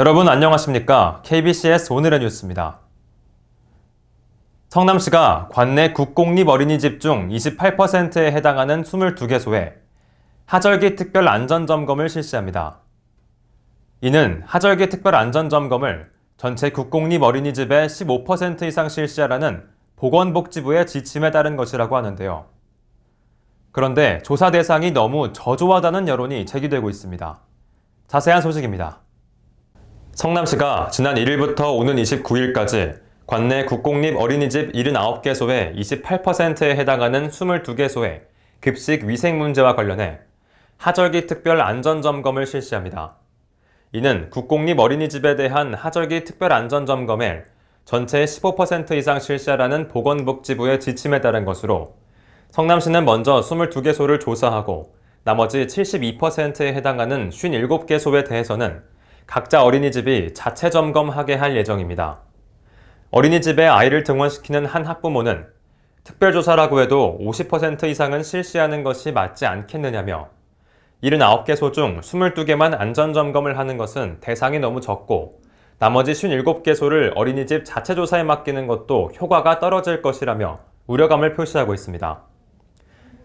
여러분 안녕하십니까? KBCS 오늘의 뉴스입니다. 성남시가 관내 국공립 어린이집 중 28%에 해당하는 22개소에 하절기 특별 안전점검을 실시합니다. 이는 하절기 특별 안전점검을 전체 국공립 어린이집의 15% 이상 실시하라는 보건복지부의 지침에 따른 것이라고 하는데요. 그런데 조사 대상이 너무 저조하다는 여론이 제기되고 있습니다. 자세한 소식입니다. 성남시가 지난 1일부터 오는 29일까지 관내 국공립 어린이집 79개소의 28%에 해당하는 22개소에 급식 위생 문제와 관련해 하절기 특별 안전점검을 실시합니다. 이는 국공립 어린이집에 대한 하절기 특별 안전점검을 전체 15% 이상 실시하라는 보건복지부의 지침에 따른 것으로 성남시는 먼저 22개소를 조사하고 나머지 72%에 해당하는 57개소에 대해서는 각자 어린이집이 자체 점검하게 할 예정입니다. 어린이집에 아이를 등원시키는 한 학부모는 특별조사라고 해도 50% 이상은 실시하는 것이 맞지 않겠느냐며 79개소 중 22개만 안전점검을 하는 것은 대상이 너무 적고 나머지 57개소를 어린이집 자체 조사에 맡기는 것도 효과가 떨어질 것이라며 우려감을 표시하고 있습니다.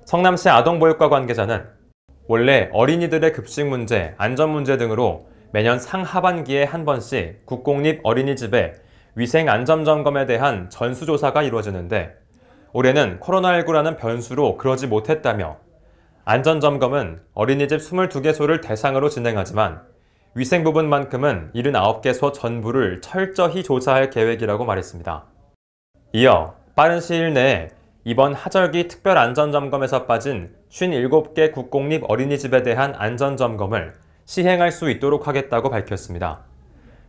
성남시 아동보육과 관계자는 원래 어린이들의 급식 문제, 안전 문제 등으로 매년 상하반기에 한 번씩 국공립 어린이집에 위생안전점검에 대한 전수조사가 이루어지는데 올해는 코로나19라는 변수로 그러지 못했다며 안전점검은 어린이집 22개소를 대상으로 진행하지만 위생 부분만큼은 79개소 전부를 철저히 조사할 계획이라고 말했습니다. 이어 빠른 시일 내에 이번 하절기 특별안전점검에서 빠진 57개 국공립 어린이집에 대한 안전점검을 시행할 수 있도록 하겠다고 밝혔습니다.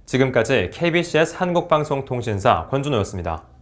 지금까지 KBCS 한국방송통신사 권준호였습니다.